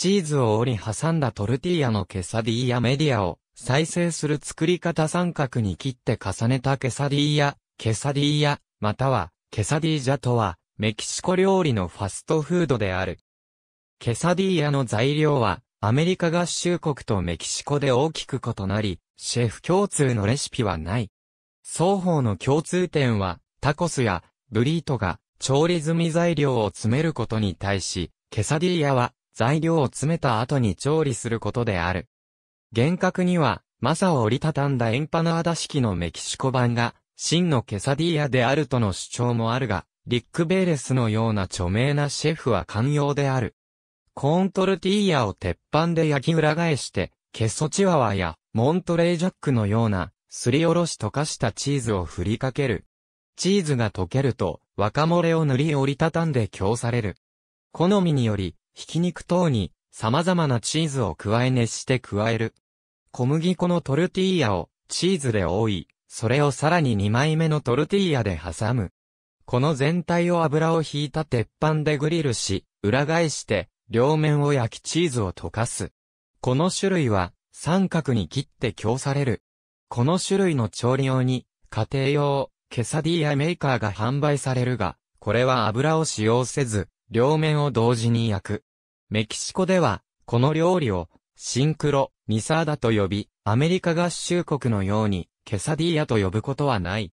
チーズを折り挟んだトルティーヤのケサディーヤメディアを再生する作り方三角に切って重ねたケサディーヤ、ケサディーヤ、またはケサディージャとはメキシコ料理のファストフードである。ケサディーヤの材料はアメリカ合衆国とメキシコで大きく異なり、シェフ共通のレシピはない。双方の共通点はタコスやブリートが調理済み材料を詰めることに対し、ケサディーヤは材料を詰めた後に調理することである。厳格には、マサを折りたたんだエンパナーダ式のメキシコ版が、真のケサディアであるとの主張もあるが、リック・ベーレスのような著名なシェフは寛容である。コーントルティーヤを鉄板で焼き裏返して、ケソチワワやモントレージャックのような、すりおろし溶かしたチーズを振りかける。チーズが溶けると、若漏れを塗り折りたたんで強される。好みにより、ひき肉等に様々なチーズを加え熱して加える。小麦粉のトルティーヤをチーズで覆い、それをさらに2枚目のトルティーヤで挟む。この全体を油を引いた鉄板でグリルし、裏返して、両面を焼きチーズを溶かす。この種類は、三角に切って供される。この種類の調理用に、家庭用、ケサディアメーカーが販売されるが、これは油を使用せず、両面を同時に焼く。メキシコでは、この料理を、シンクロ、ミサーダと呼び、アメリカ合衆国のように、ケサディーヤと呼ぶことはない。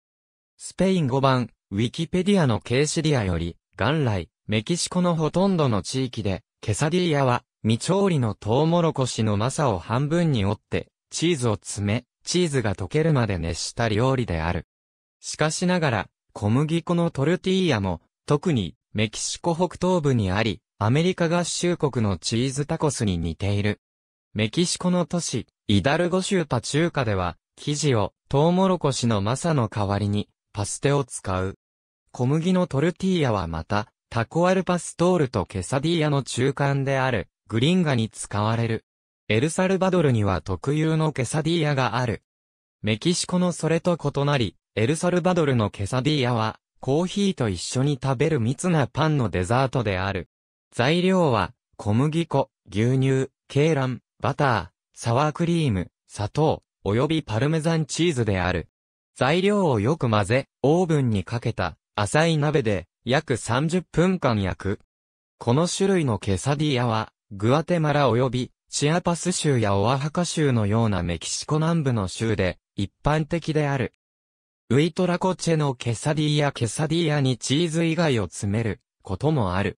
スペイン語版、ウィキペディアのケーシディアより、元来、メキシコのほとんどの地域で、ケサディーヤは、未調理のトウモロコシのマサを半分に折って、チーズを詰め、チーズが溶けるまで熱した料理である。しかしながら、小麦粉のトルティーヤも、特にメキシコ北東部にあり、アメリカ合衆国のチーズタコスに似ている。メキシコの都市、イダルゴ州パチューカでは、生地をトウモロコシのマサの代わりに、パステを使う。小麦のトルティーヤはまた、タコアルパストールとケサディアの中間である、グリンガに使われる。エルサルバドルには特有のケサディアがある。メキシコのそれと異なり、エルサルバドルのケサディアは、コーヒーと一緒に食べる密なパンのデザートである。材料は、小麦粉、牛乳、鶏卵、バター、サワークリーム、砂糖、およびパルメザンチーズである。材料をよく混ぜ、オーブンにかけた浅い鍋で約30分間焼く。この種類のケサディアは、グアテマラ及びチアパス州やオアハカ州のようなメキシコ南部の州で一般的である。ウイトラコチェのケサディヤケサディアにチーズ以外を詰めることもある。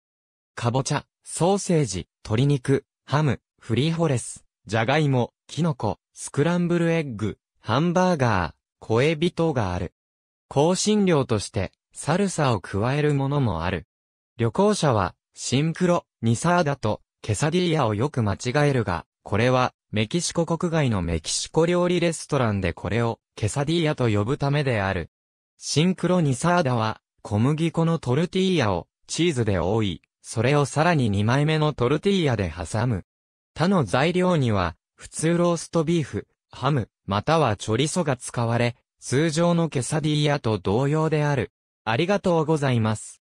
カボチャ、ソーセージ、鶏肉、ハム、フリーホレス、ジャガイモ、キノコ、スクランブルエッグ、ハンバーガー、小エビ等がある。香辛料として、サルサを加えるものもある。旅行者は、シンクロ、ニサーダと、ケサディアをよく間違えるが、これは、メキシコ国外のメキシコ料理レストランでこれをケサディーヤと呼ぶためである。シンクロニサーダは、小麦粉のトルティーヤをチーズで覆い、それをさらに2枚目のトルティーヤで挟む。他の材料には、普通ローストビーフ、ハム、またはチョリソが使われ、通常のケサディーヤと同様である。ありがとうございます。